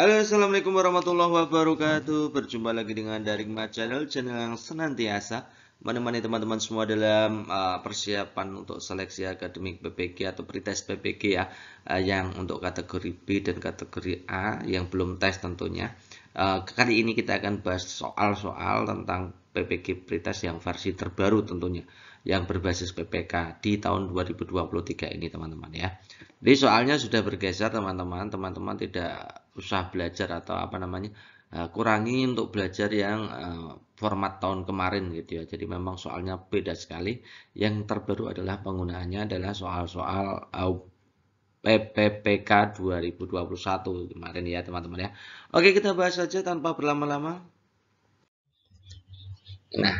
Halo assalamualaikum warahmatullahi wabarakatuh Berjumpa lagi dengan Daring Channel Channel yang senantiasa menemani teman-teman semua dalam uh, persiapan untuk seleksi akademik PPG atau pretest PPG ya uh, Yang untuk kategori B dan kategori A yang belum tes tentunya uh, Kali ini kita akan bahas soal-soal tentang PPG pretest yang versi terbaru tentunya yang berbasis PPK di tahun 2023 ini teman-teman ya. Jadi soalnya sudah bergeser teman-teman, teman-teman tidak susah belajar atau apa namanya eh, kurangi untuk belajar yang eh, format tahun kemarin gitu ya. Jadi memang soalnya beda sekali. Yang terbaru adalah penggunaannya adalah soal-soal PPPK 2021 kemarin ya teman-teman ya. Oke kita bahas saja tanpa berlama-lama. Nah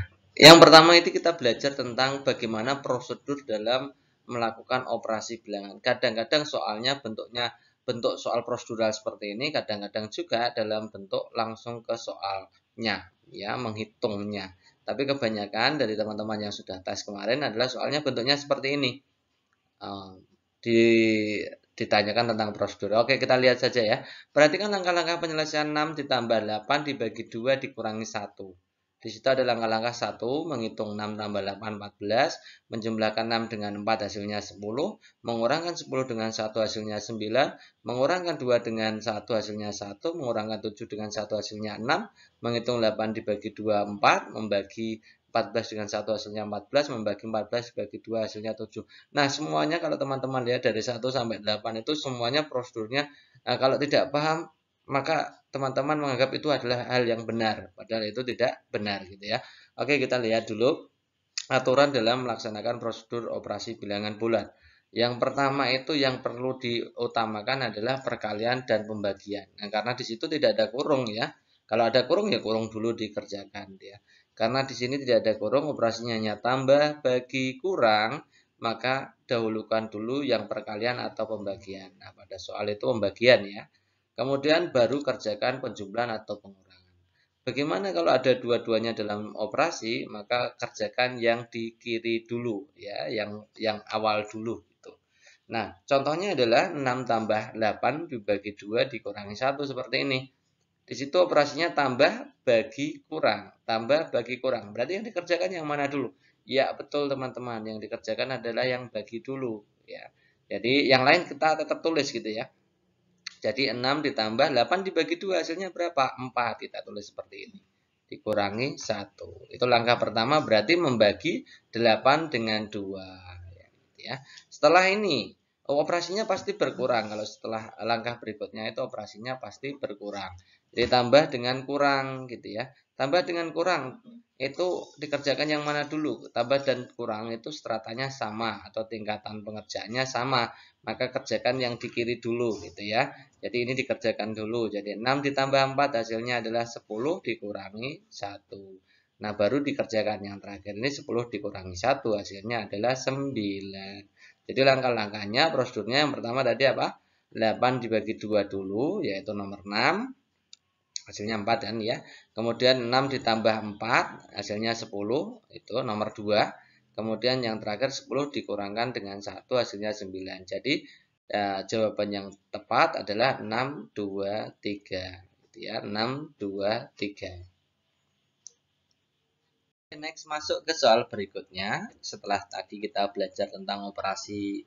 yang pertama itu kita belajar tentang bagaimana prosedur dalam melakukan operasi bilangan. Kadang-kadang soalnya bentuknya bentuk soal prosedural seperti ini kadang-kadang juga dalam bentuk langsung ke soalnya, ya, menghitungnya. Tapi kebanyakan dari teman-teman yang sudah tes kemarin adalah soalnya bentuknya seperti ini. Eh, di, ditanyakan tentang prosedur. Oke, kita lihat saja ya. Perhatikan langkah-langkah penyelesaian 6 ditambah 8 dibagi 2 dikurangi 1. Di situ ada langkah-langkah 1, menghitung 6 tambah 8, 14, menjumlahkan 6 dengan 4 hasilnya 10, mengurangkan 10 dengan 1 hasilnya 9, mengurangkan 2 dengan 1 hasilnya 1, mengurangkan 7 dengan 1 hasilnya 6, menghitung 8 dibagi 2, 4, membagi 14 dengan 1 hasilnya 14, membagi 14 dibagi 2 hasilnya 7. Nah, semuanya kalau teman-teman lihat dari 1 sampai 8 itu semuanya prosedurnya, nah, kalau tidak paham, maka teman-teman menganggap itu adalah hal yang benar, padahal itu tidak benar gitu ya. Oke, kita lihat dulu aturan dalam melaksanakan prosedur operasi bilangan bulan. Yang pertama itu yang perlu diutamakan adalah perkalian dan pembagian. Nah, karena di situ tidak ada kurung ya. Kalau ada kurung ya kurung dulu dikerjakan ya. Karena di sini tidak ada kurung, operasinya hanya tambah bagi kurang, maka dahulukan dulu yang perkalian atau pembagian. Nah, pada soal itu pembagian ya. Kemudian baru kerjakan penjumlahan atau pengurangan. Bagaimana kalau ada dua-duanya dalam operasi, maka kerjakan yang di kiri dulu ya, yang yang awal dulu gitu. Nah, contohnya adalah 6 tambah 8 dibagi 2 dikurangi 1 seperti ini. Di situ operasinya tambah bagi kurang, tambah bagi kurang. Berarti yang dikerjakan yang mana dulu? Ya, betul teman-teman, yang dikerjakan adalah yang bagi dulu ya. Jadi yang lain kita tetap tulis gitu ya. Jadi 6 ditambah 8 dibagi 2 hasilnya berapa? 4. Kita tulis seperti ini. Dikurangi 1. Itu langkah pertama berarti membagi 8 dengan 2. Ya, gitu ya, Setelah ini operasinya pasti berkurang. Kalau setelah langkah berikutnya itu operasinya pasti berkurang. Ditambah dengan kurang gitu ya. Tambah dengan kurang itu dikerjakan yang mana dulu? Tambah dan kurang itu stratanya sama atau tingkatan pengerjaannya sama maka kerjakan yang di kiri dulu gitu ya. Jadi ini dikerjakan dulu. Jadi 6 ditambah 4 hasilnya adalah 10 dikurangi 1. Nah, baru dikerjakan yang terakhir ini 10 dikurangi 1 hasilnya adalah 9. Jadi langkah-langkahnya prosedurnya yang pertama tadi apa? 8 dibagi 2 dulu yaitu nomor 6 hasilnya 4 kan ya. Kemudian 6 ditambah 4 hasilnya 10 itu nomor 2 Kemudian yang terakhir 10 dikurangkan dengan 1 hasilnya 9. Jadi eh, jawaban yang tepat adalah 6, 2, 3. ya, 6, 2, 3. Next masuk ke soal berikutnya. Setelah tadi kita belajar tentang operasi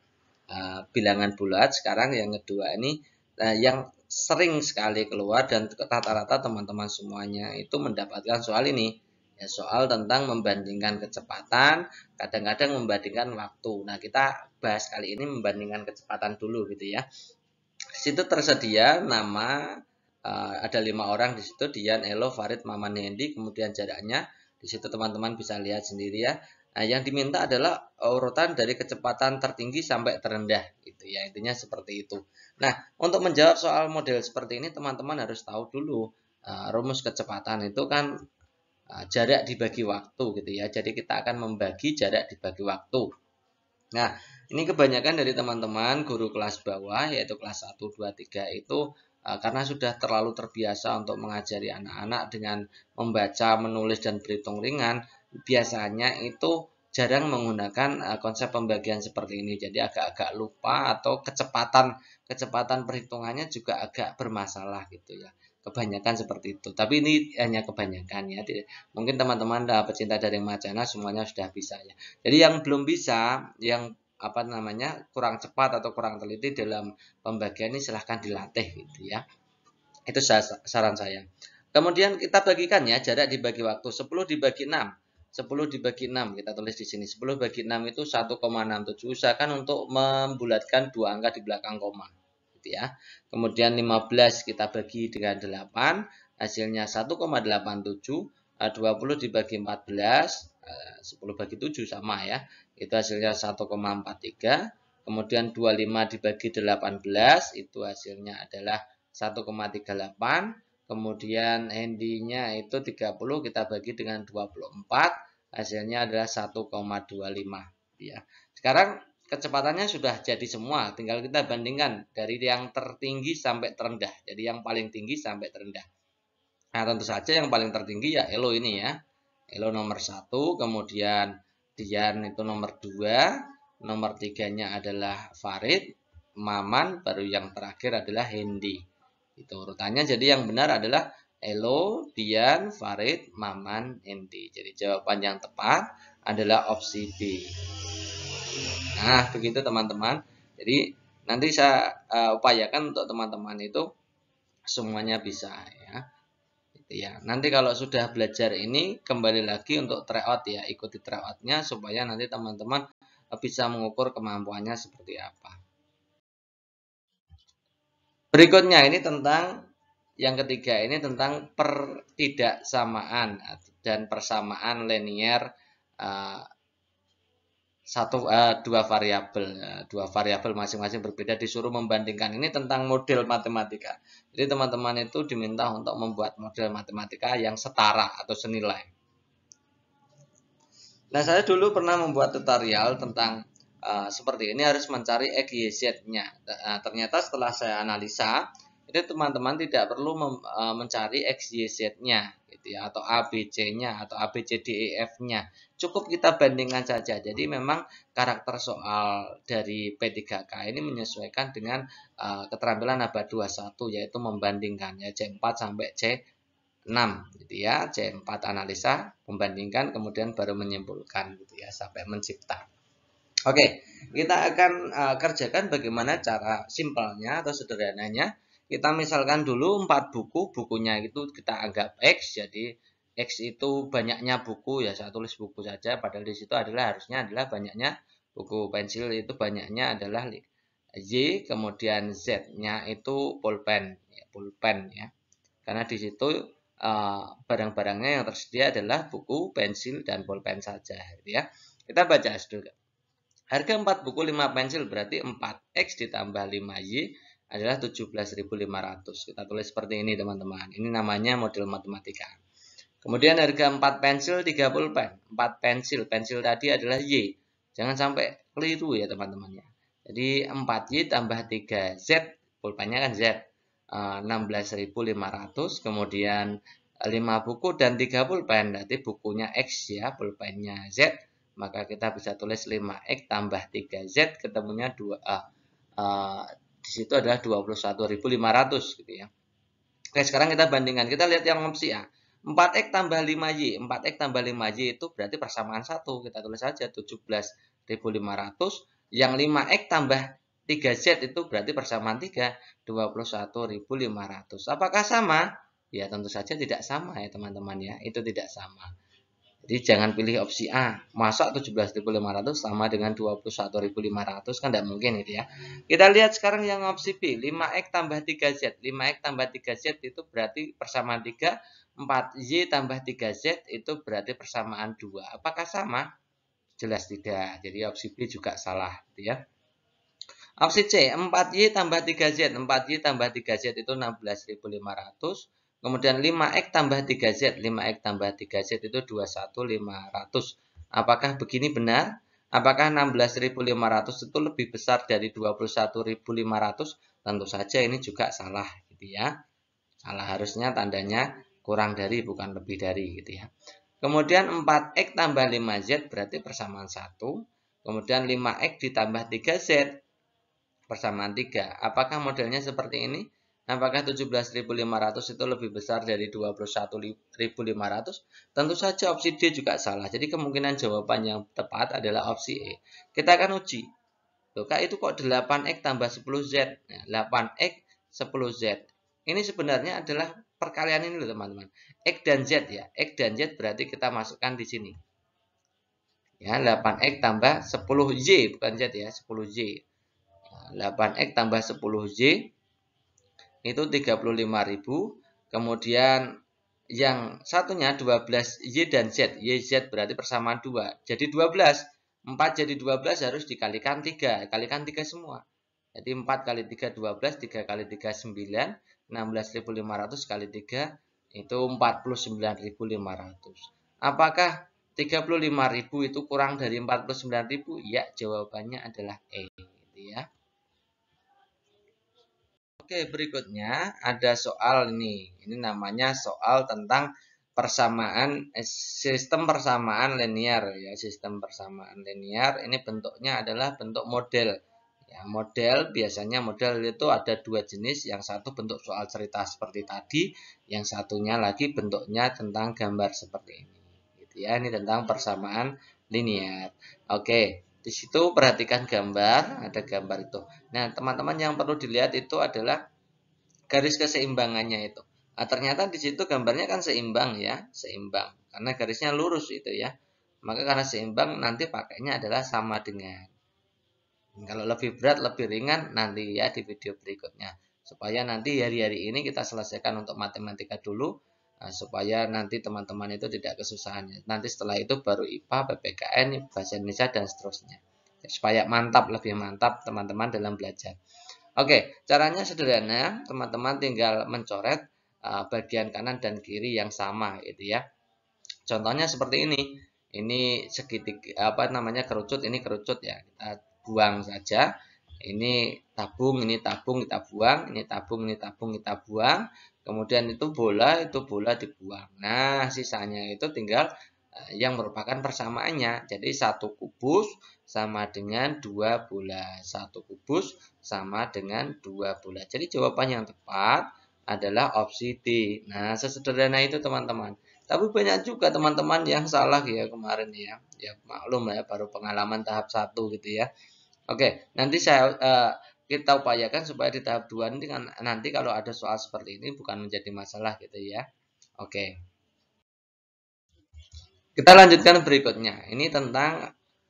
uh, bilangan bulat, sekarang yang kedua ini uh, yang sering sekali keluar dan rata-rata teman-teman semuanya itu mendapatkan soal ini ya, soal tentang membandingkan kecepatan, kadang-kadang membandingkan waktu. Nah, kita bahas kali ini membandingkan kecepatan dulu gitu ya. Di situ tersedia nama uh, ada lima orang di situ Dian, Elo, Farid, Maman, Nendi kemudian jaraknya di situ teman-teman bisa lihat sendiri ya. Nah, yang diminta adalah urutan dari kecepatan tertinggi sampai terendah gitu ya. Intinya seperti itu. Nah, untuk menjawab soal model seperti ini teman-teman harus tahu dulu uh, rumus kecepatan itu kan Ah, jarak dibagi waktu gitu ya. Jadi kita akan membagi jarak dibagi waktu. Nah, ini kebanyakan dari teman-teman guru kelas bawah yaitu kelas 1 2 3 itu ah, karena sudah terlalu terbiasa untuk mengajari anak-anak dengan membaca, menulis dan berhitung ringan, biasanya itu jarang menggunakan ah, konsep pembagian seperti ini. Jadi agak-agak lupa atau kecepatan kecepatan perhitungannya juga agak bermasalah gitu ya kebanyakan seperti itu tapi ini hanya kebanyakan ya mungkin teman-teman pecinta dari macana semuanya sudah bisa ya jadi yang belum bisa yang apa namanya kurang cepat atau kurang teliti dalam pembagian ini silahkan dilatih gitu ya itu saran saya kemudian kita bagikan ya jarak dibagi waktu 10 dibagi 6 10 dibagi 6 kita tulis di sini 10 bagi 6 itu 1,67 usahakan untuk membulatkan dua angka di belakang koma gitu ya. Kemudian 15 kita bagi dengan 8, hasilnya 1,87. 20 eh, dibagi 14, 10 eh, bagi 7 sama ya. Itu hasilnya 1,43. Kemudian 25 dibagi 18, itu hasilnya adalah 1,38. Kemudian handinya itu 30 kita bagi dengan 24, hasilnya adalah 1,25 ya. Sekarang kecepatannya sudah jadi semua tinggal kita bandingkan dari yang tertinggi sampai terendah jadi yang paling tinggi sampai terendah nah tentu saja yang paling tertinggi ya Elo ini ya Elo nomor satu kemudian Dian itu nomor dua nomor tiganya adalah Farid Maman baru yang terakhir adalah Hendi itu urutannya jadi yang benar adalah Elo, Dian, Farid, Maman, Hendi. Jadi jawaban yang tepat adalah opsi B. Nah, begitu teman-teman. Jadi nanti saya uh, upayakan untuk teman-teman itu semuanya bisa ya. Gitu ya. Nanti kalau sudah belajar ini kembali lagi untuk tryout ya, ikuti tryoutnya supaya nanti teman-teman eh, bisa mengukur kemampuannya seperti apa. Berikutnya ini tentang yang ketiga ini tentang pertidaksamaan dan persamaan linear. Eh, satu uh, dua variabel ya. dua variabel masing-masing berbeda disuruh membandingkan ini tentang model matematika jadi teman-teman itu diminta untuk membuat model matematika yang setara atau senilai nah saya dulu pernah membuat tutorial tentang uh, seperti ini harus mencari x y z nya nah, ternyata setelah saya analisa jadi teman-teman tidak perlu mem, uh, mencari XYZ-nya gitu ya atau ABC-nya atau e f nya Cukup kita bandingkan saja. Jadi memang karakter soal dari P3K ini menyesuaikan dengan uh, keterampilan abad 21 yaitu membandingkan ya C4 sampai C6 gitu ya. C4 analisa, membandingkan kemudian baru menyimpulkan gitu ya sampai mencipta. Oke, kita akan uh, kerjakan bagaimana cara simpelnya atau sederhananya kita misalkan dulu empat buku bukunya itu kita anggap x jadi x itu banyaknya buku ya saya tulis buku saja padahal di situ adalah harusnya adalah banyaknya buku pensil itu banyaknya adalah y kemudian z-nya itu pulpen ya, pulpen ya karena di situ uh, barang-barangnya yang tersedia adalah buku pensil dan pulpen saja gitu ya kita baca dulu harga 4 buku 5 pensil berarti 4x ditambah 5y adalah 17.500. Kita tulis seperti ini teman-teman. Ini namanya model matematika. Kemudian harga 4 pensil 30 pen. 4 pensil, pensil tadi adalah Y. Jangan sampai keliru ya teman-teman ya. Jadi 4Y tambah 3Z, pulpennya kan Z. 16.500, eh, kemudian 5 buku dan 3 pulpen. Berarti bukunya X ya, pulpennya Z. Maka kita bisa tulis 5X tambah 3Z ketemunya 2A. Uh, di situ adalah 21.500 gitu ya. Oke, sekarang kita bandingkan. Kita lihat yang opsi A. 4X tambah 5Y. 4X tambah 5Y itu berarti persamaan 1. Kita tulis saja 17.500. Yang 5X tambah 3Z itu berarti persamaan 3. 21.500. Apakah sama? Ya tentu saja tidak sama ya teman-teman ya. Itu tidak sama. Jadi jangan pilih opsi A. Masa 17.500 sama dengan 21.500 kan tidak mungkin itu ya. Kita lihat sekarang yang opsi B, 5X tambah 3Z. 5X tambah 3Z itu berarti persamaan 3, 4Y tambah 3Z itu berarti persamaan 2. Apakah sama? Jelas tidak. Jadi opsi B juga salah gitu ya. Opsi C, 4Y tambah 3Z. 4Y tambah 3Z itu 16.500 Kemudian 5X tambah 3Z. 5X tambah 3Z itu 21.500. Apakah begini benar? Apakah 16.500 itu lebih besar dari 21.500? Tentu saja ini juga salah gitu ya. Salah harusnya tandanya kurang dari bukan lebih dari gitu ya. Kemudian 4X tambah 5Z berarti persamaan 1. Kemudian 5X ditambah 3Z persamaan 3. Apakah modelnya seperti ini? Apakah 17.500 itu lebih besar dari 21.500? Tentu saja opsi D juga salah. Jadi kemungkinan jawaban yang tepat adalah opsi E. Kita akan uji. Loh, Kak, itu kok 8X tambah 10Z? 8X 10Z. Ini sebenarnya adalah perkalian ini loh teman-teman. X dan Z ya. X dan Z berarti kita masukkan di sini. Ya, 8X tambah 10 z Bukan Z ya, 10 z 8X tambah 10 z itu 35.000 kemudian yang satunya 12 Y dan Z Y Z berarti persamaan 2 jadi 12 4 jadi 12 harus dikalikan 3 kalikan 3 semua jadi 4 kali 3 12 3 kali 3 9 16.500 kali 3 itu 49.500 apakah 35.000 itu kurang dari 49.000 ya jawabannya adalah E Oke, berikutnya ada soal ini. Ini namanya soal tentang persamaan eh, sistem persamaan linear ya, sistem persamaan linear ini bentuknya adalah bentuk model. Ya, model biasanya model itu ada dua jenis, yang satu bentuk soal cerita seperti tadi, yang satunya lagi bentuknya tentang gambar seperti ini. Gitu ya, ini tentang persamaan linear. Oke. Di situ perhatikan gambar, ada gambar itu. Nah, teman-teman yang perlu dilihat itu adalah garis keseimbangannya itu. Nah, ternyata di situ gambarnya kan seimbang ya, seimbang. Karena garisnya lurus itu ya. Maka karena seimbang nanti pakainya adalah sama dengan. Kalau lebih berat, lebih ringan nanti ya di video berikutnya. Supaya nanti hari-hari ini kita selesaikan untuk matematika dulu Nah, supaya nanti teman-teman itu tidak kesusahan. Nanti setelah itu baru IPA, PPKN, Bahasa Indonesia, dan seterusnya. Ya, supaya mantap, lebih mantap teman-teman dalam belajar. Oke, caranya sederhana, teman-teman tinggal mencoret eh, bagian kanan dan kiri yang sama itu ya. Contohnya seperti ini. Ini segitiga apa namanya kerucut, ini kerucut ya. Kita buang saja. Ini tabung, ini tabung, kita buang, ini tabung, ini tabung, kita buang. Kemudian itu bola, itu bola dibuang. Nah, sisanya itu tinggal eh, yang merupakan persamaannya. Jadi satu kubus sama dengan dua bola. Satu kubus sama dengan dua bola. Jadi jawaban yang tepat adalah opsi D. Nah, sesederhana itu teman-teman. Tapi banyak juga teman-teman yang salah ya kemarin ya. Ya maklum ya baru pengalaman tahap satu gitu ya. Oke, nanti saya uh, kita upayakan supaya di tahap 2 nanti, nanti kalau ada soal seperti ini bukan menjadi masalah gitu ya. Oke. Kita lanjutkan berikutnya. Ini tentang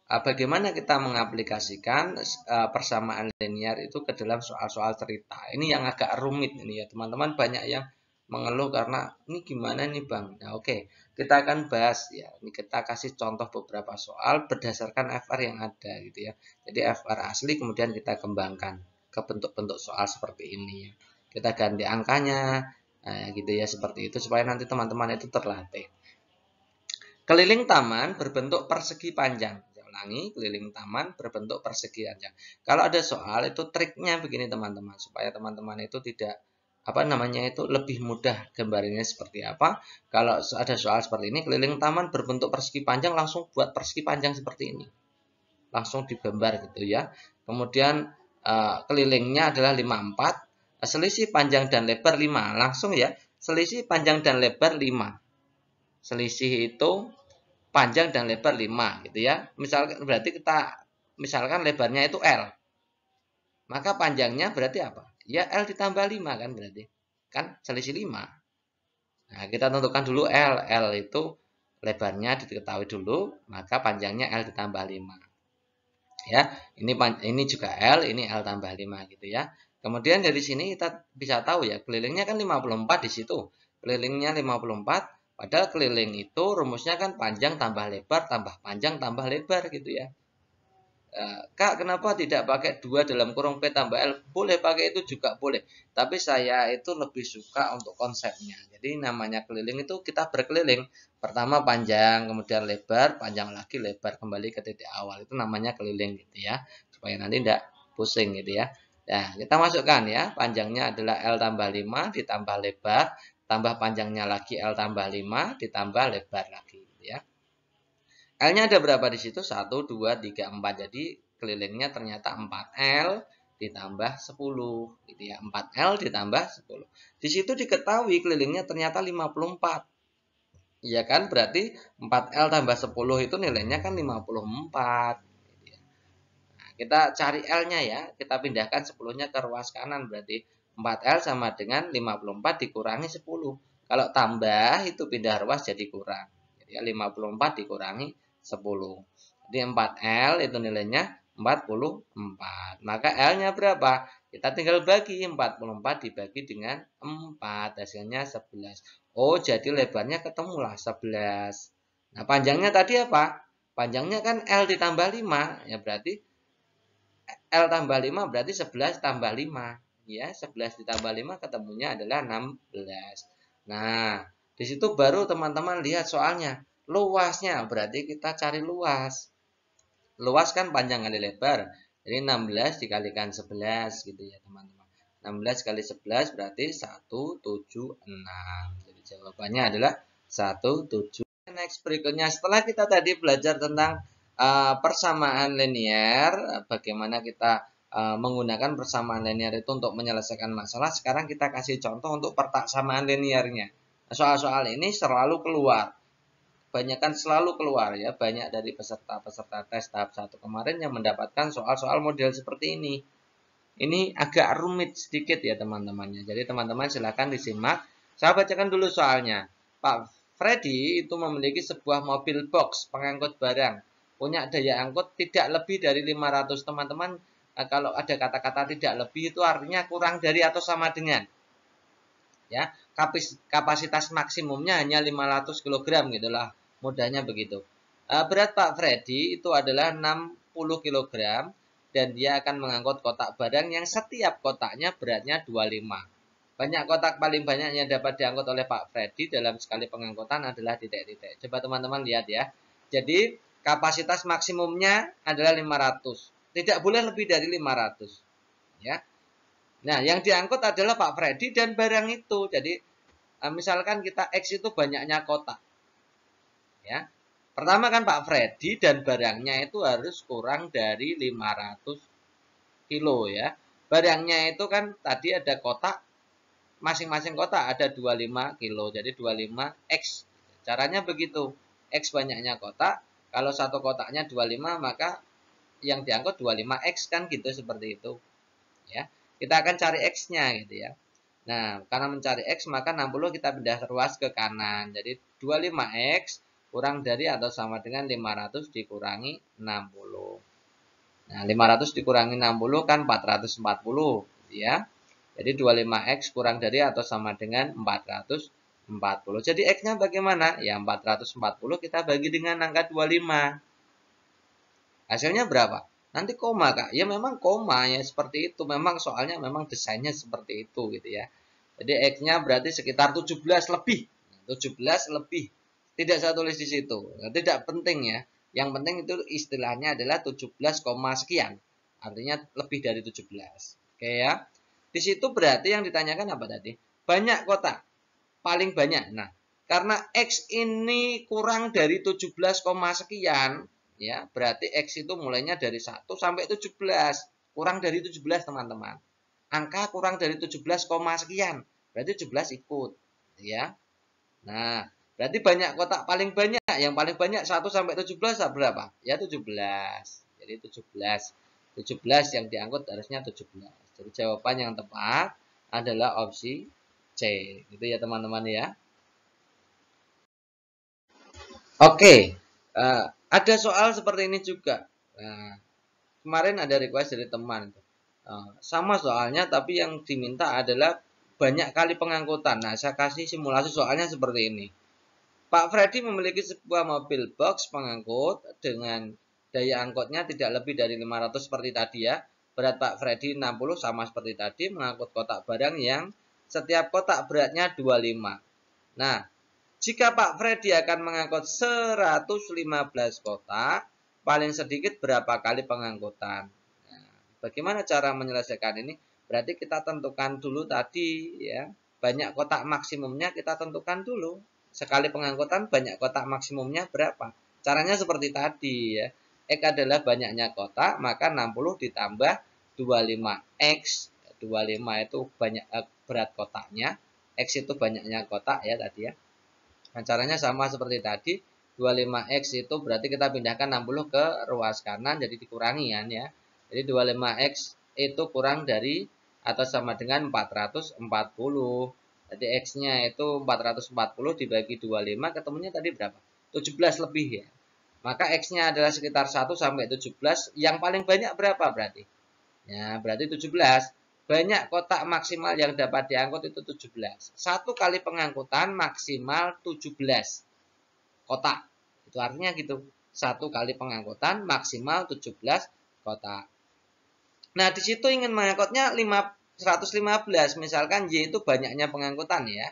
eh, bagaimana kita mengaplikasikan eh, persamaan linear itu ke dalam soal-soal cerita. Ini yang agak rumit ini ya teman-teman banyak yang mengeluh karena ini gimana nih bang. Nah oke okay. kita akan bahas ya. Ini kita kasih contoh beberapa soal berdasarkan FR yang ada gitu ya. Jadi FR asli kemudian kita kembangkan ke bentuk-bentuk soal seperti ini. Ya. Kita ganti angkanya nah, gitu ya seperti itu supaya nanti teman-teman itu terlatih. Keliling taman berbentuk persegi panjang ulangi keliling taman berbentuk persegi panjang. Kalau ada soal itu triknya begini teman-teman supaya teman-teman itu tidak apa namanya itu lebih mudah gambarnya seperti apa. Kalau ada soal seperti ini, keliling taman berbentuk persegi panjang, langsung buat persegi panjang seperti ini. Langsung digambar gitu ya. Kemudian uh, kelilingnya adalah 54, eh, selisih panjang dan lebar 5. Langsung ya, selisih panjang dan lebar 5. Selisih itu panjang dan lebar 5 gitu ya. Misalkan berarti kita misalkan lebarnya itu L. Maka panjangnya berarti apa? ya L ditambah 5 kan berarti. Kan selisih 5. Nah, kita tentukan dulu L. L itu lebarnya diketahui dulu, maka panjangnya L ditambah 5. Ya, ini ini juga L, ini L tambah 5 gitu ya. Kemudian dari sini kita bisa tahu ya, kelilingnya kan 54 di situ. Kelilingnya 54, padahal keliling itu rumusnya kan panjang tambah lebar, tambah panjang tambah lebar gitu ya. Eh, Kak, kenapa tidak pakai dua dalam kurung P tambah L? Boleh pakai itu juga boleh. Tapi saya itu lebih suka untuk konsepnya. Jadi namanya keliling itu kita berkeliling. Pertama panjang, kemudian lebar, panjang lagi lebar kembali ke titik awal. Itu namanya keliling gitu ya. Supaya nanti tidak pusing gitu ya. Nah, kita masukkan ya. Panjangnya adalah L tambah 5 ditambah lebar. Tambah panjangnya lagi L tambah 5 ditambah lebar lagi. L-nya ada berapa di situ? 1, 2, 3, 4. Jadi kelilingnya ternyata 4L ditambah 10. Gitu ya. 4L ditambah 10. Di situ diketahui kelilingnya ternyata 54. Iya kan? Berarti 4L tambah 10 itu nilainya kan 54. Gitu ya. Nah, kita cari L-nya ya. Kita pindahkan 10-nya ke ruas kanan. Berarti 4L sama dengan 54 dikurangi 10. Kalau tambah itu pindah ruas jadi kurang ya 54 dikurangi 10 jadi 4L itu nilainya 44 maka L nya berapa kita tinggal bagi 44 dibagi dengan 4 hasilnya 11 Oh jadi lebarnya ketemulah 11 nah panjangnya tadi apa panjangnya kan L ditambah 5 ya berarti L tambah 5 berarti 11 tambah 5 ya 11 ditambah 5 ketemunya adalah 16 nah di situ baru teman-teman lihat soalnya luasnya berarti kita cari luas. Luas kan panjang kali lebar. Jadi 16 dikalikan 11 gitu ya teman-teman. 16 kali 11 berarti 176. Jadi jawabannya adalah 176. Next berikutnya setelah kita tadi belajar tentang uh, persamaan linear, bagaimana kita uh, menggunakan persamaan linear itu untuk menyelesaikan masalah, sekarang kita kasih contoh untuk pertaksamaan linearnya soal-soal ini selalu keluar banyakkan selalu keluar ya banyak dari peserta-peserta tes tahap 1 kemarin yang mendapatkan soal-soal model seperti ini ini agak rumit sedikit ya teman-temannya jadi teman-teman silahkan disimak saya bacakan dulu soalnya Pak Freddy itu memiliki sebuah mobil box pengangkut barang punya daya angkut tidak lebih dari 500 teman-teman eh, kalau ada kata-kata tidak lebih itu artinya kurang dari atau sama dengan ya kapasitas maksimumnya hanya 500 kg gitulah mudahnya begitu eh, berat Pak Freddy itu adalah 60 kg dan dia akan mengangkut kotak barang yang setiap kotaknya beratnya 25 banyak kotak paling banyak yang dapat diangkut oleh Pak Freddy dalam sekali pengangkutan adalah titik-titik coba teman-teman lihat ya jadi kapasitas maksimumnya adalah 500 tidak boleh lebih dari 500 ya Nah, yang diangkut adalah Pak Freddy dan barang itu. Jadi, eh, misalkan kita X itu banyaknya kotak. Ya. Pertama kan Pak Freddy dan barangnya itu harus kurang dari 500 kilo ya. Barangnya itu kan tadi ada kotak, masing-masing kotak ada 25 kilo. Jadi 25 X. Caranya begitu. X banyaknya kotak, kalau satu kotaknya 25 maka yang diangkut 25X kan gitu seperti itu. Ya. Kita akan cari X-nya gitu ya. Nah, karena mencari X maka 60 kita pindah ruas ke kanan. Jadi 25X kurang dari atau sama dengan 500 dikurangi 60. Nah, 500 dikurangi 60 kan 440 gitu ya. Jadi 25X kurang dari atau sama dengan 440. Jadi X-nya bagaimana? Ya 440 kita bagi dengan angka 25. Hasilnya berapa? nanti koma kak ya memang koma ya seperti itu memang soalnya memang desainnya seperti itu gitu ya jadi x-nya berarti sekitar 17 lebih 17 lebih tidak saya tulis di situ nah, tidak penting ya yang penting itu istilahnya adalah 17, sekian artinya lebih dari 17 oke ya di situ berarti yang ditanyakan apa tadi banyak kota paling banyak nah karena X ini kurang dari 17, sekian ya berarti X itu mulainya dari 1 sampai 17 kurang dari 17 teman-teman angka kurang dari 17, sekian berarti 17 ikut ya nah berarti banyak kotak paling banyak yang paling banyak 1 sampai 17 berapa ya 17 jadi 17 17 yang diangkut harusnya 17 jadi jawaban yang tepat adalah opsi C gitu ya teman-teman ya oke okay. uh, eh, ada soal seperti ini juga. Nah, kemarin ada request dari teman. Eh, sama soalnya tapi yang diminta adalah banyak kali pengangkutan. Nah, saya kasih simulasi soalnya seperti ini. Pak Freddy memiliki sebuah mobil box pengangkut dengan daya angkutnya tidak lebih dari 500 seperti tadi ya. Berat Pak Freddy 60 sama seperti tadi mengangkut kotak barang yang setiap kotak beratnya 25. Nah, jika Pak Freddy akan mengangkut 115 kotak, paling sedikit berapa kali pengangkutan. Nah, bagaimana cara menyelesaikan ini? Berarti kita tentukan dulu tadi ya, banyak kotak maksimumnya kita tentukan dulu. Sekali pengangkutan banyak kotak maksimumnya berapa? Caranya seperti tadi ya. X adalah banyaknya kotak, maka 60 ditambah 25X. 25 itu banyak eh, berat kotaknya, X itu banyaknya kotak ya tadi ya. Nah, caranya sama seperti tadi. 25X itu berarti kita pindahkan 60 ke ruas kanan, jadi dikurangi kan ya. Jadi 25X itu kurang dari atau sama dengan 440. Jadi X-nya itu 440 dibagi 25, ketemunya tadi berapa? 17 lebih ya. Maka X-nya adalah sekitar 1 sampai 17. Yang paling banyak berapa berarti? Ya, berarti 17. Banyak kotak maksimal yang dapat diangkut itu 17. Satu kali pengangkutan maksimal 17 kotak. Itu artinya gitu. Satu kali pengangkutan maksimal 17 kotak. Nah, di situ ingin mengangkutnya 5, 115. Misalkan Y itu banyaknya pengangkutan ya.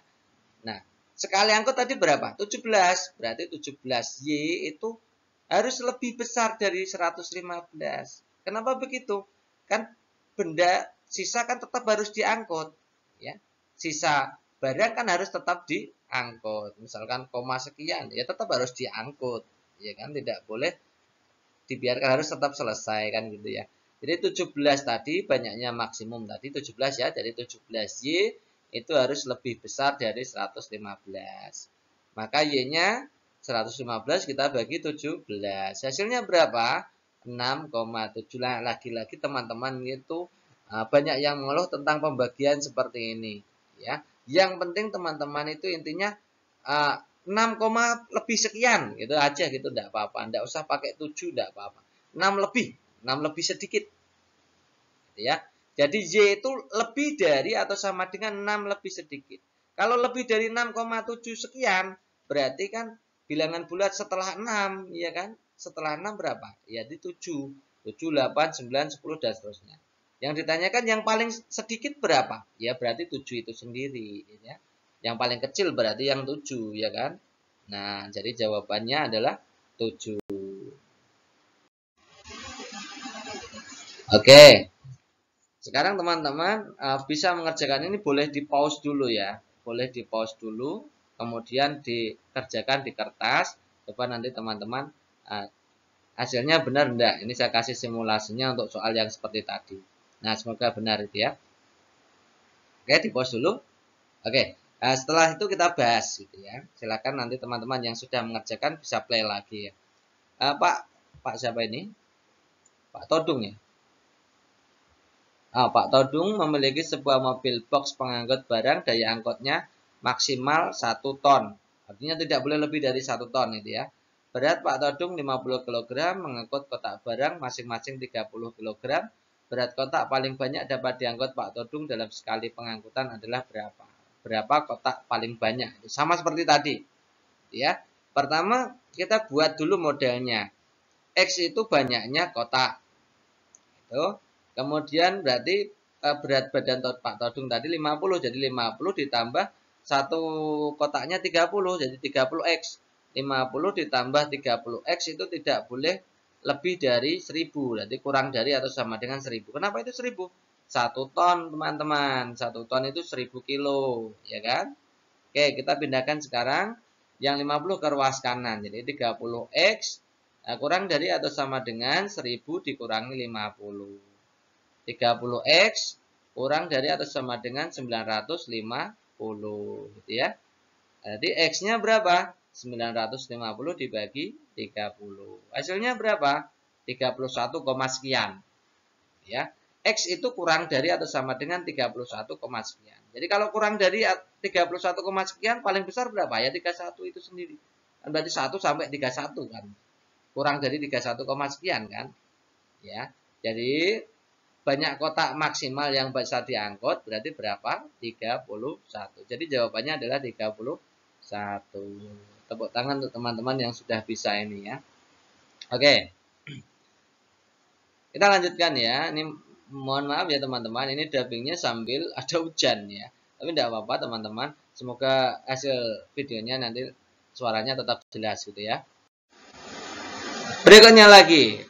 Nah, sekali angkut tadi berapa? 17. Berarti 17 Y itu harus lebih besar dari 115. Kenapa begitu? Kan benda sisa kan tetap harus diangkut ya sisa barang kan harus tetap diangkut misalkan koma sekian ya tetap harus diangkut ya kan tidak boleh dibiarkan harus tetap selesai kan gitu ya jadi 17 tadi banyaknya maksimum tadi 17 ya jadi 17 Y itu harus lebih besar dari 115 maka Y nya 115 kita bagi 17 hasilnya berapa 6,7 lagi-lagi teman-teman itu Nah, banyak yang mengeluh tentang pembagian seperti ini, ya. Yang penting teman-teman itu intinya uh, ah, 6, lebih sekian gitu aja gitu enggak apa-apa, enggak usah pakai 7 enggak apa-apa. 6 lebih, 6 lebih sedikit. ya. Jadi Y itu lebih dari atau sama dengan 6 lebih sedikit. Kalau lebih dari 6,7 sekian, berarti kan bilangan bulat setelah 6, ya kan? Setelah 6 berapa? Ya di 7. 7, 8, 9, 10, dan seterusnya. Yang ditanyakan yang paling sedikit berapa? Ya berarti 7 itu sendiri. Ya. Yang paling kecil berarti yang 7 ya kan? Nah jadi jawabannya adalah 7. Oke. Sekarang teman-teman eh, bisa mengerjakan ini boleh di pause dulu ya. Boleh di pause dulu. Kemudian dikerjakan di kertas. Coba nanti teman-teman eh, hasilnya benar enggak. Ini saya kasih simulasinya untuk soal yang seperti tadi. Nah, semoga benar itu ya. Oke, di pause dulu. Oke, nah, setelah itu kita bahas gitu ya. Silakan nanti teman-teman yang sudah mengerjakan bisa play lagi ya. Uh, Pak, Pak siapa ini? Pak Todung ya. Ah, Pak Todung memiliki sebuah mobil box pengangkut barang daya angkutnya maksimal 1 ton. Artinya tidak boleh lebih dari 1 ton itu ya. Berat Pak Todung 50 kg, mengangkut kotak barang masing-masing 30 kg, Berat kotak paling banyak dapat diangkut Pak Todung dalam sekali pengangkutan adalah berapa? Berapa kotak paling banyak? Sama seperti tadi. Ya. Pertama, kita buat dulu modelnya. X itu banyaknya kotak. Itu. Kemudian berarti eh, berat badan Pak Todung tadi 50, jadi 50 ditambah satu kotaknya 30, jadi 30X. 50 ditambah 30X itu tidak boleh lebih dari 1000 berarti kurang dari atau sama dengan 1000 kenapa itu 1000 satu ton teman-teman 1 ton itu 1000 kilo ya kan oke kita pindahkan sekarang yang 50 ke ruas kanan jadi 30x eh, kurang dari atau sama dengan 1000 dikurangi 50 30x kurang dari atau sama dengan 950 gitu ya jadi x nya berapa 950 dibagi 30. Hasilnya berapa? 31, sekian. Ya. X itu kurang dari atau sama dengan 31, sekian. Jadi kalau kurang dari 31, sekian paling besar berapa? Ya 31 itu sendiri. Kan berarti 1 sampai 31 kan. Kurang dari 31, sekian kan. Ya. Jadi banyak kotak maksimal yang bisa diangkut berarti berapa? 31. Jadi jawabannya adalah 31 tepuk tangan untuk teman-teman yang sudah bisa ini ya. Oke. Kita lanjutkan ya. Ini mohon maaf ya teman-teman, ini dubbingnya sambil ada hujan ya. Tapi tidak apa-apa teman-teman. Semoga hasil videonya nanti suaranya tetap jelas gitu ya. Berikutnya lagi.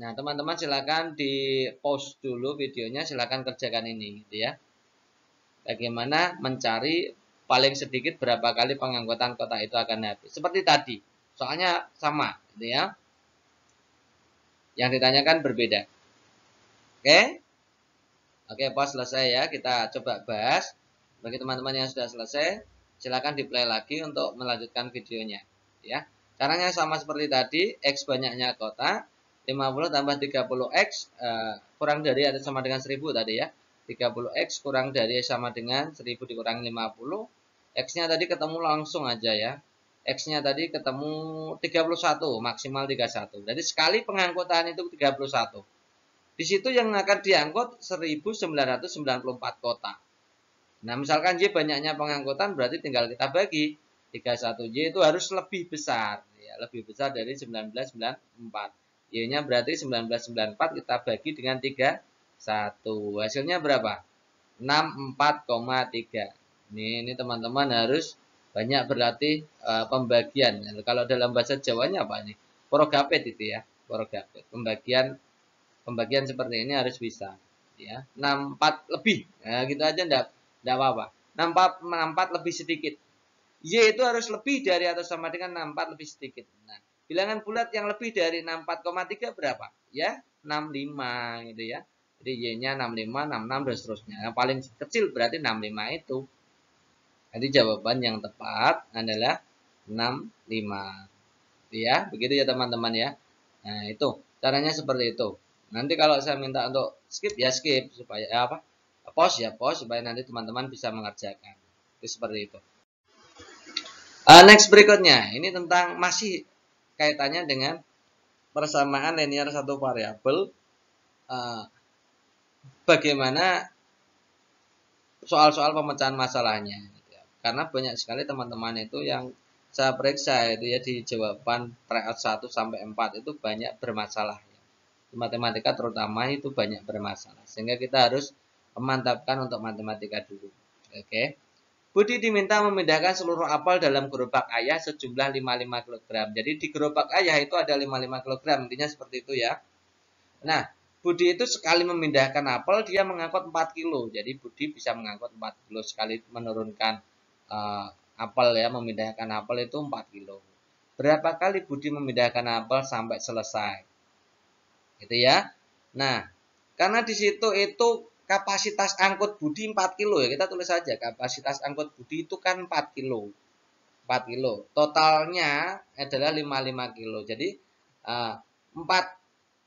Nah, teman-teman silakan di pause dulu videonya, silakan kerjakan ini gitu ya. Bagaimana mencari paling sedikit berapa kali pengangkutan kota itu akan habis. Seperti tadi, soalnya sama, gitu ya. Yang ditanyakan berbeda. Oke? Oke, pas selesai ya. Kita coba bahas. Bagi teman-teman yang sudah selesai, silakan di-play lagi untuk melanjutkan videonya, ya. Caranya sama seperti tadi, X banyaknya kota, 50 tambah 30X uh, eh, kurang dari atau sama dengan 1000 tadi ya. 30X kurang dari sama dengan 1000 dikurang 50 X-nya tadi ketemu langsung aja ya. X-nya tadi ketemu 31, maksimal 31. Jadi sekali pengangkutan itu 31. Di situ yang akan diangkut 1994 kota. Nah, misalkan Y banyaknya pengangkutan berarti tinggal kita bagi 31Y itu harus lebih besar ya, lebih besar dari 1994. Y-nya berarti 1994 kita bagi dengan 31. Hasilnya berapa? 64,3. Ini ini teman-teman harus banyak berlatih uh, pembagian. Kalau dalam bahasa Jawanya apa ini? Porogapet itu ya, porogapet. Pembagian pembagian seperti ini harus bisa ya. 64 lebih. Nah, gitu aja enggak enggak apa-apa. 64 64 lebih sedikit. Y itu harus lebih dari atau sama dengan 64 lebih sedikit. Nah, bilangan bulat yang lebih dari 64,3 berapa? Ya, 65 gitu ya. Jadi Y-nya 65, 66 dan seterusnya. Yang paling kecil berarti 65 itu. Jadi jawaban yang tepat adalah 65. Ya, begitu ya teman-teman ya. Nah, itu caranya seperti itu. Nanti kalau saya minta untuk skip ya skip supaya ya apa? Pause ya pause supaya nanti teman-teman bisa mengerjakan. Itu seperti itu. Uh, next berikutnya, ini tentang masih kaitannya dengan persamaan linear satu variabel uh, bagaimana soal-soal pemecahan masalahnya karena banyak sekali teman-teman itu yang hmm. saya periksa itu ya di jawaban tryout 1 sampai 4 itu banyak bermasalah ya. di matematika terutama itu banyak bermasalah sehingga kita harus memantapkan untuk matematika dulu oke okay. Budi diminta memindahkan seluruh apel dalam gerobak ayah sejumlah 55 kg. Jadi di gerobak ayah itu ada 55 kg, intinya seperti itu ya. Nah, Budi itu sekali memindahkan apel dia mengangkut 4 kg. Jadi Budi bisa mengangkut 4 kg sekali menurunkan uh, apel ya memindahkan apel itu 4 kilo berapa kali Budi memindahkan apel sampai selesai gitu ya nah karena di situ itu kapasitas angkut Budi 4 kilo ya kita tulis saja kapasitas angkut Budi itu kan 4 kilo 4 kilo totalnya adalah 55 kilo jadi uh, eh, 4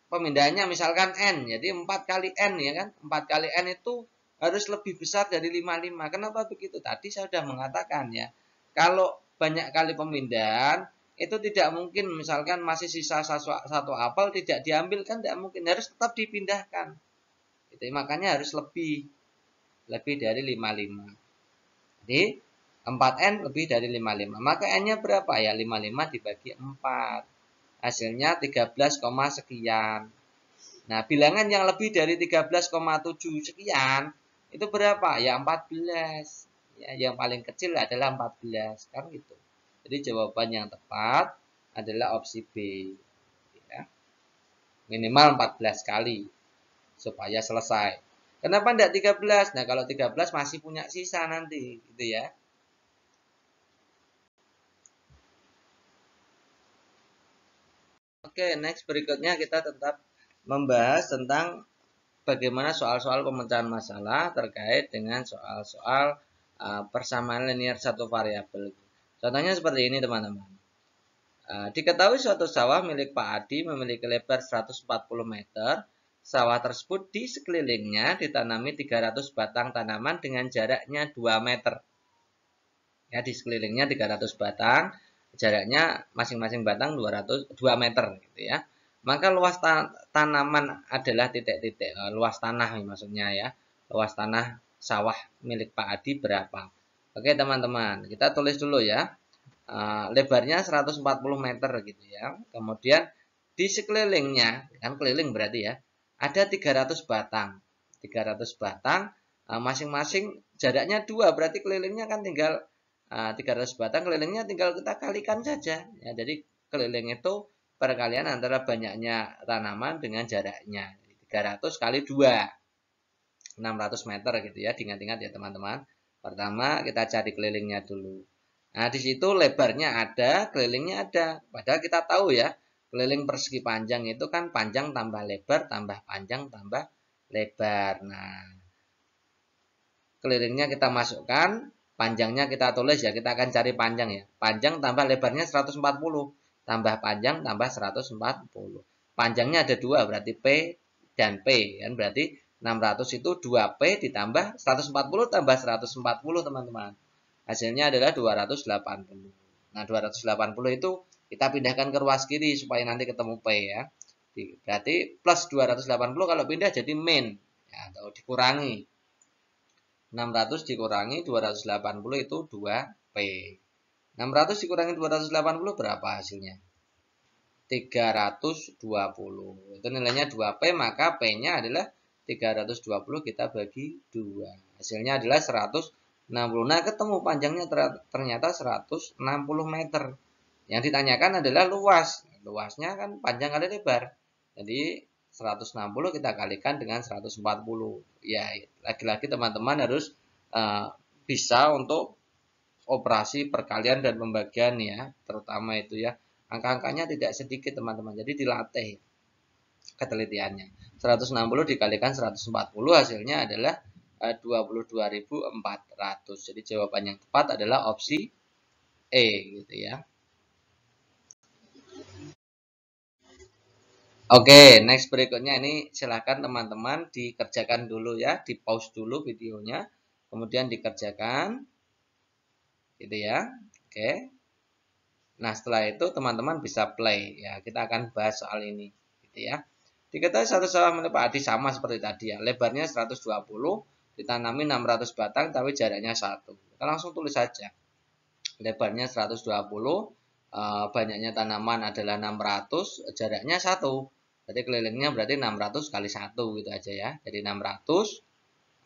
pemindahannya misalkan N jadi 4 kali N ya kan 4 kali N itu harus lebih besar dari 55. Kenapa begitu? Tadi saya sudah mengatakan ya, kalau banyak kali pemindahan itu tidak mungkin misalkan masih sisa satu apel tidak diambil kan tidak mungkin harus tetap dipindahkan. Itu makanya harus lebih lebih dari 55. Jadi 4N lebih dari 55. Maka N-nya berapa ya? 55 dibagi 4. Hasilnya 13, sekian. Nah, bilangan yang lebih dari 13,7 sekian itu berapa? Ya 14. Ya, yang paling kecil adalah 14 kan gitu. Jadi jawaban yang tepat adalah opsi B. Ya. Minimal 14 kali supaya selesai. Kenapa tidak 13? Nah, kalau 13 masih punya sisa nanti gitu ya. Oke, next berikutnya kita tetap membahas tentang bagaimana soal-soal pemecahan masalah terkait dengan soal-soal uh, persamaan linear satu variabel. Contohnya seperti ini teman-teman. Uh, diketahui suatu sawah milik Pak Adi memiliki lebar 140 meter. Sawah tersebut di sekelilingnya ditanami 300 batang tanaman dengan jaraknya 2 meter. Ya, di sekelilingnya 300 batang, jaraknya masing-masing batang 200 2 meter gitu ya maka luas ta tanaman adalah titik-titik eh, luas tanah maksudnya ya luas tanah sawah milik Pak Adi berapa Oke teman-teman kita tulis dulu ya uh, lebarnya 140 meter gitu ya kemudian di sekelilingnya kan keliling berarti ya ada 300 batang 300 batang eh, masing-masing uh, jaraknya dua berarti kelilingnya kan tinggal uh, 300 batang kelilingnya tinggal kita kalikan saja ya jadi keliling itu perkalian antara banyaknya tanaman dengan jaraknya. 300 kali 2. 600 meter gitu ya, Dengan ingat ya teman-teman. Pertama kita cari kelilingnya dulu. Nah, di situ lebarnya ada, kelilingnya ada. Padahal kita tahu ya, keliling persegi panjang itu kan panjang tambah lebar, tambah panjang, tambah lebar. Nah, kelilingnya kita masukkan, panjangnya kita tulis ya, kita akan cari panjang ya. Panjang tambah lebarnya 140 tambah panjang tambah 140. Panjangnya ada dua berarti P dan P kan berarti 600 itu 2P ditambah 140 tambah 140 teman-teman. Hasilnya adalah 280. Nah 280 itu kita pindahkan ke ruas kiri supaya nanti ketemu P ya. Berarti plus 280 kalau pindah jadi min ya, atau dikurangi. 600 dikurangi 280 itu 2P. 600 dikurangi 280 berapa hasilnya? 320. Itu nilainya 2P, maka P-nya adalah 320 kita bagi 2. Hasilnya adalah 160. Nah, ketemu panjangnya ternyata 160 meter. Yang ditanyakan adalah luas. Luasnya kan panjang kali lebar. Jadi 160 kita kalikan dengan 140. Ya, lagi-lagi teman-teman harus uh, bisa untuk operasi perkalian dan pembagian ya, terutama itu ya. Angka-angkanya tidak sedikit teman-teman, jadi dilatih ketelitiannya. 160 dikalikan 140 hasilnya adalah 22.400. Eh, jadi jawaban yang tepat adalah opsi E gitu ya. Oke, next berikutnya ini silahkan teman-teman dikerjakan dulu ya, di pause dulu videonya, kemudian dikerjakan gitu ya oke nah setelah itu teman-teman bisa play ya kita akan bahas soal ini gitu ya diketahui satu sawah menurut Pak Adi sama seperti tadi ya lebarnya 120 ditanami 600 batang tapi jaraknya 1. kita langsung tulis saja lebarnya 120 eh, banyaknya tanaman adalah 600 jaraknya 1. jadi kelilingnya berarti 600 kali 1 gitu aja ya. Jadi 600.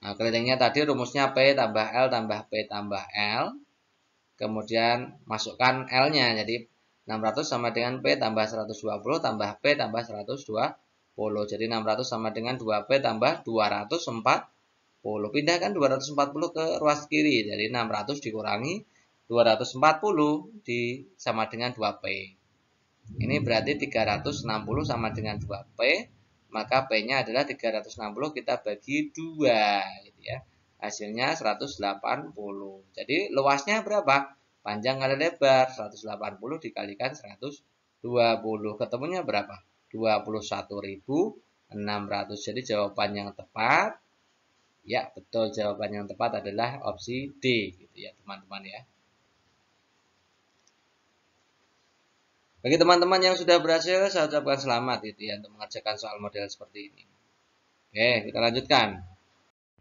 Nah, kelilingnya tadi rumusnya P tambah L tambah P tambah L kemudian masukkan L-nya. Jadi 600 sama dengan P tambah 120 tambah P tambah 120. Jadi 600 sama dengan 2P tambah 240. Pindahkan 240 ke ruas kiri. Jadi 600 dikurangi 240 di, sama dengan 2P. Ini berarti 360 sama dengan 2P. Maka P-nya adalah 360 kita bagi 2. Gitu ya hasilnya 180 jadi luasnya berapa panjang kali lebar 180 dikalikan 120 ketemunya berapa 21.600 jadi jawaban yang tepat ya betul jawaban yang tepat adalah opsi D gitu ya teman-teman ya Bagi teman-teman yang sudah berhasil, saya ucapkan selamat gitu ya untuk mengerjakan soal model seperti ini. Oke, kita lanjutkan.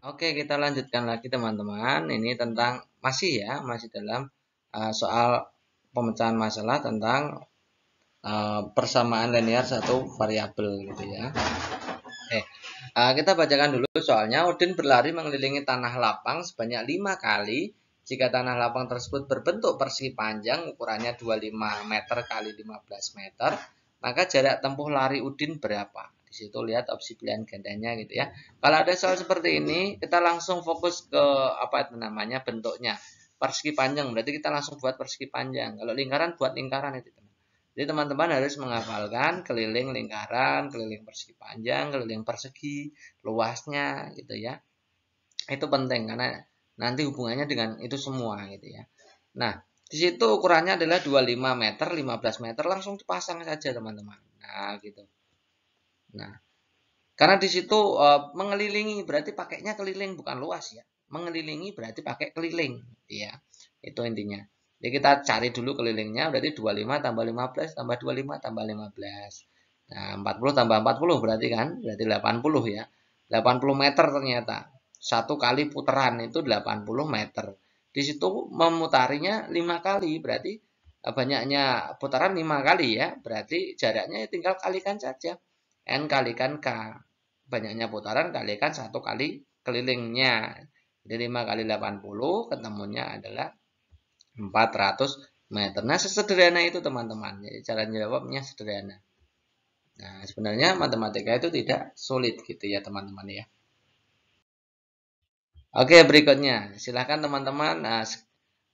Oke, kita lanjutkan lagi teman-teman. Ini tentang masih ya, masih dalam uh, soal pemecahan masalah tentang uh, persamaan linear satu variabel gitu ya. Oke, uh, kita bacakan dulu soalnya. Odin berlari mengelilingi tanah lapang sebanyak lima kali. Jika tanah lapang tersebut berbentuk persegi panjang ukurannya 25 meter kali 15 meter, maka jarak tempuh lari Udin berapa? di situ lihat opsi pilihan gandanya gitu ya. Kalau ada soal seperti ini, kita langsung fokus ke apa itu namanya bentuknya. Persegi panjang, berarti kita langsung buat persegi panjang. Kalau lingkaran, buat lingkaran itu. Jadi teman-teman harus menghafalkan keliling lingkaran, keliling persegi panjang, keliling persegi, luasnya gitu ya. Itu penting karena nanti hubungannya dengan itu semua gitu ya. Nah, di situ ukurannya adalah 25 meter, 15 meter langsung dipasang saja teman-teman. Nah, gitu. Nah, karena di situ e, mengelilingi berarti pakainya keliling bukan luas ya. Mengelilingi berarti pakai keliling, ya. Itu intinya. Jadi kita cari dulu kelilingnya berarti 25 tambah 15 tambah 25 tambah 15. Nah, 40 tambah 40 berarti kan? Berarti 80 ya. 80 meter ternyata. Satu kali putaran itu 80 meter. Di situ memutarinya 5 kali berarti banyaknya putaran 5 kali ya. Berarti jaraknya ya tinggal kalikan saja. N kalikan K. Banyaknya putaran kalikan satu kali kelilingnya. Jadi 5 kali 80 ketemunya adalah 400 meter. Nah, sesederhana itu teman-teman. Jadi cara jawabnya sederhana. Nah, sebenarnya matematika itu tidak sulit gitu ya teman-teman ya. Oke, berikutnya. Silahkan teman-teman nah,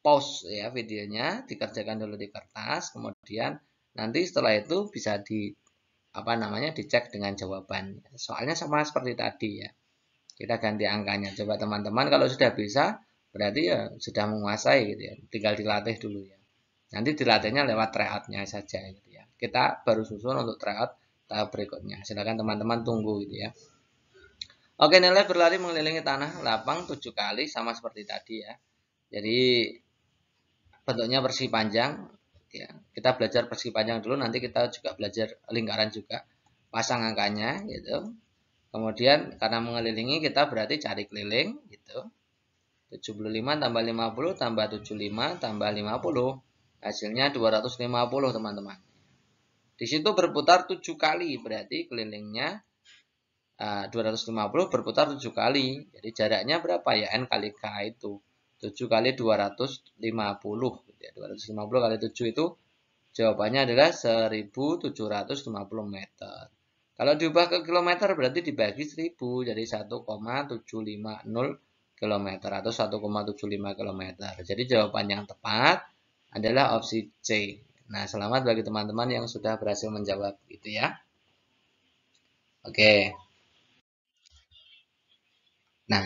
pause ya videonya, dikerjakan dulu di kertas, kemudian nanti setelah itu bisa di apa namanya dicek dengan jawaban. Soalnya sama seperti tadi ya. Kita ganti angkanya. Coba teman-teman kalau sudah bisa berarti ya sudah menguasai gitu ya. Tinggal dilatih dulu ya. Nanti dilatihnya lewat tryoutnya saja gitu ya. Kita baru susun untuk tryout tahap berikutnya. Silakan teman-teman tunggu gitu ya. Oke, nilai berlari mengelilingi tanah lapang 7 kali sama seperti tadi ya. Jadi bentuknya bersih panjang ya kita belajar persegi panjang dulu nanti kita juga belajar lingkaran juga pasang angkanya gitu kemudian karena mengelilingi kita berarti cari keliling gitu 75 tambah 50 tambah 75 tambah 50 hasilnya 250 teman-teman di situ berputar 7 kali berarti kelilingnya 250 eh, berputar 7 kali jadi jaraknya berapa ya n kali k itu 7 kali 250 ya, 250 kali 7 itu jawabannya adalah 1750 meter kalau diubah ke kilometer berarti dibagi 1000 jadi 1,750 km atau 1,75 km jadi jawaban yang tepat adalah opsi C nah selamat bagi teman-teman yang sudah berhasil menjawab gitu ya oke nah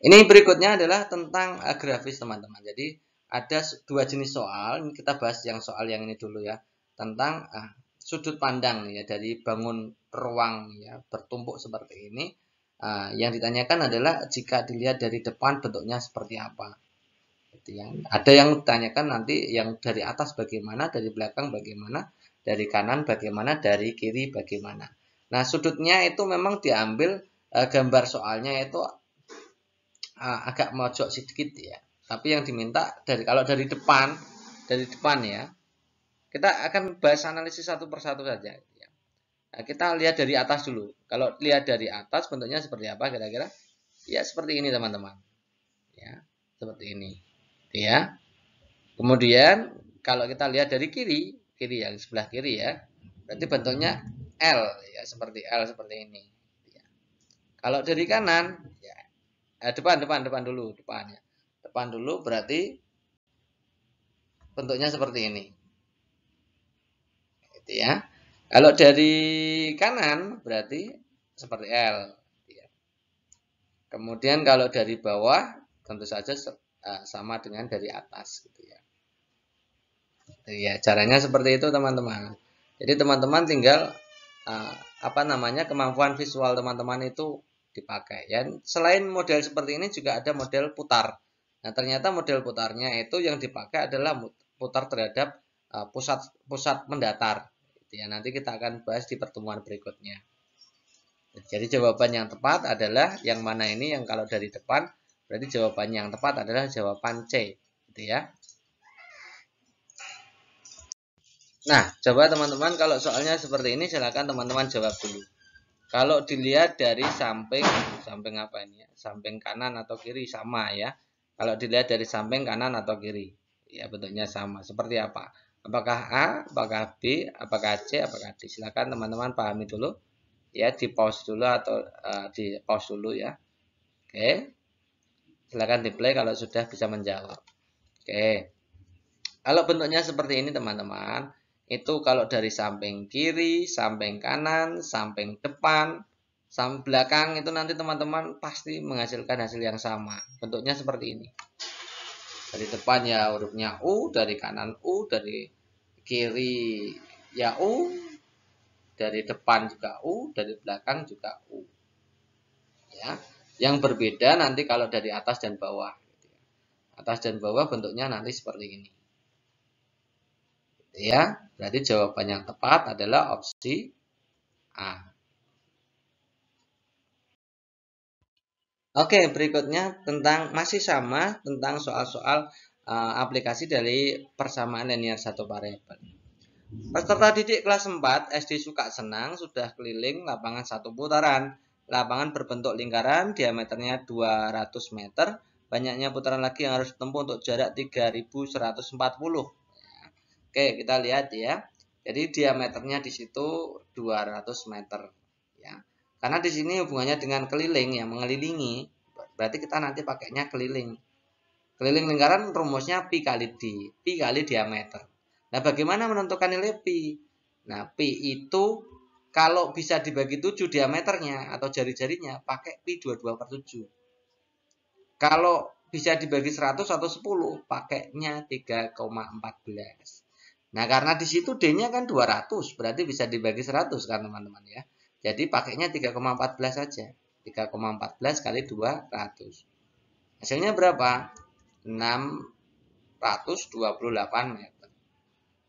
ini berikutnya adalah tentang eh, grafis teman-teman jadi ada dua jenis soal. Ini kita bahas yang soal yang ini dulu ya tentang ah, sudut pandang ya dari bangun ruang ya bertumpuk seperti ini. Ah, yang ditanyakan adalah jika dilihat dari depan bentuknya seperti apa. ada yang ditanyakan nanti yang dari atas bagaimana, dari belakang bagaimana, dari kanan bagaimana, dari kiri bagaimana. Nah sudutnya itu memang diambil eh, gambar soalnya itu eh, agak mojok sedikit ya tapi yang diminta dari kalau dari depan, dari depan ya. Kita akan bahas analisis satu persatu saja. Ya. Nah, kita lihat dari atas dulu. Kalau lihat dari atas bentuknya seperti apa kira-kira? Ya seperti ini teman-teman. Ya, seperti ini. Ya. Kemudian kalau kita lihat dari kiri, kiri yang sebelah kiri ya, berarti bentuknya L ya seperti L seperti ini. Ya. Kalau dari kanan, ya, eh, depan depan depan dulu depannya depan dulu berarti bentuknya seperti ini. Gitu ya. Kalau dari kanan berarti seperti L. Gitu ya. Kemudian kalau dari bawah tentu saja eh, sama dengan dari atas gitu ya. Iya ya caranya seperti itu teman-teman. Jadi teman-teman tinggal eh, apa namanya kemampuan visual teman-teman itu dipakai. Ya, selain model seperti ini juga ada model putar. Nah, ternyata model putarnya itu yang dipakai adalah putar terhadap eh, pusat pusat mendatar. Gitu ya, nanti kita akan bahas di pertemuan berikutnya. Nah, jadi jawaban yang tepat adalah yang mana ini yang kalau dari depan berarti jawaban yang tepat adalah jawaban C, gitu ya. Nah, coba teman-teman kalau soalnya seperti ini silahkan teman-teman jawab dulu. Kalau dilihat dari samping, samping apa ini ya? Samping kanan atau kiri sama ya. Kalau dilihat dari samping kanan atau kiri, ya bentuknya sama. Seperti apa? Apakah A, apakah B, apakah C, apakah D? Silakan teman-teman pahami dulu. Ya, di pause dulu atau uh, di pause dulu ya. Oke. Silakan di play kalau sudah bisa menjawab. Oke. Kalau bentuknya seperti ini teman-teman, itu kalau dari samping kiri, samping kanan, samping depan, sama belakang itu nanti teman-teman pasti menghasilkan hasil yang sama. Bentuknya seperti ini. Dari depan ya hurufnya U, dari kanan U, dari kiri ya U, dari depan juga U, dari belakang juga U. Ya. Yang berbeda nanti kalau dari atas dan bawah. Atas dan bawah bentuknya nanti seperti ini. Gitu ya, berarti jawaban yang tepat adalah opsi A. Oke, berikutnya tentang masih sama tentang soal-soal uh, aplikasi dari persamaan linear satu variabel. Peserta didik kelas 4 SD Suka Senang sudah keliling lapangan satu putaran. Lapangan berbentuk lingkaran, diameternya 200 meter. Banyaknya putaran lagi yang harus ditempuh untuk jarak 3140. Oke, kita lihat ya. Jadi diameternya di situ 200 meter. Karena di sini hubungannya dengan keliling ya, mengelilingi. Berarti kita nanti pakainya keliling. Keliling lingkaran rumusnya pi kali d, pi kali diameter. Nah, bagaimana menentukan nilai pi? Nah, pi itu kalau bisa dibagi 7 diameternya atau jari-jarinya pakai pi 22 per 7. Kalau bisa dibagi 100 atau 10 pakainya 3,14. Nah, karena di situ D-nya kan 200, berarti bisa dibagi 100 kan teman-teman ya. Jadi pakainya 3,14 saja. 3,14 kali 200. Hasilnya berapa? 628 meter.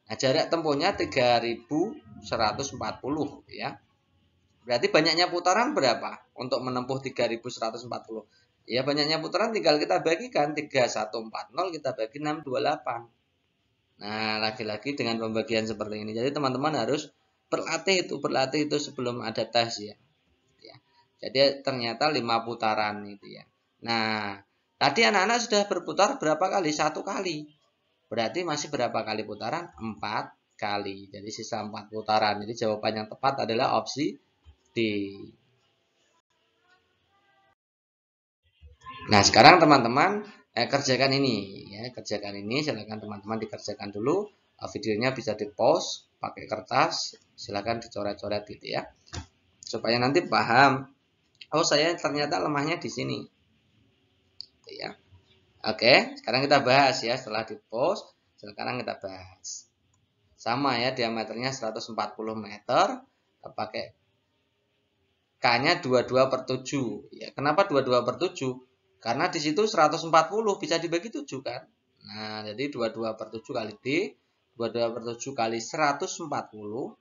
Nah, jarak tempuhnya 3140 ya. Berarti banyaknya putaran berapa untuk menempuh 3140? Ya banyaknya putaran tinggal kita bagikan 3140 kita bagi 628. Nah, lagi-lagi dengan pembagian seperti ini. Jadi teman-teman harus berlatih itu berlatih itu sebelum ada tes ya. ya. Jadi ternyata lima putaran itu ya. Nah tadi anak-anak sudah berputar berapa kali? Satu kali. Berarti masih berapa kali putaran? Empat kali. Jadi sisa empat putaran. Jadi jawaban yang tepat adalah opsi D. Nah sekarang teman-teman eh, kerjakan ini ya kerjakan ini silakan teman-teman dikerjakan dulu eh, videonya bisa di pause pakai kertas silahkan dicoret-coret gitu ya supaya nanti paham oh saya ternyata lemahnya di sini gitu ya oke sekarang kita bahas ya setelah di post sekarang kita bahas sama ya diameternya 140 meter kita pakai K nya 22 per 7 ya, kenapa 22 per 7 karena di situ 140 bisa dibagi 7 kan nah jadi 22 per 7 kali D 22 per 7 kali 140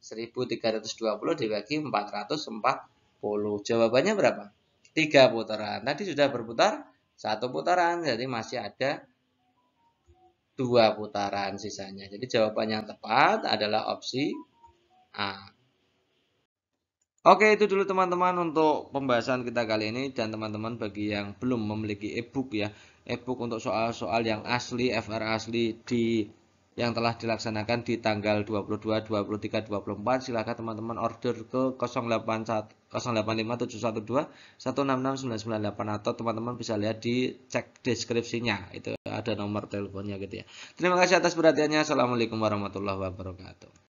1320 dibagi 440. Jawabannya berapa? 3 putaran. Tadi sudah berputar satu putaran, jadi masih ada dua putaran sisanya. Jadi jawaban yang tepat adalah opsi A. Oke, itu dulu teman-teman untuk pembahasan kita kali ini dan teman-teman bagi yang belum memiliki e-book ya, e-book untuk soal-soal yang asli FR asli di yang telah dilaksanakan di tanggal 22, 23, 24. Silakan teman-teman order ke 081 085712 166998 atau teman-teman bisa lihat di cek deskripsinya. Itu ada nomor teleponnya gitu ya. Terima kasih atas perhatiannya. Assalamualaikum warahmatullahi wabarakatuh.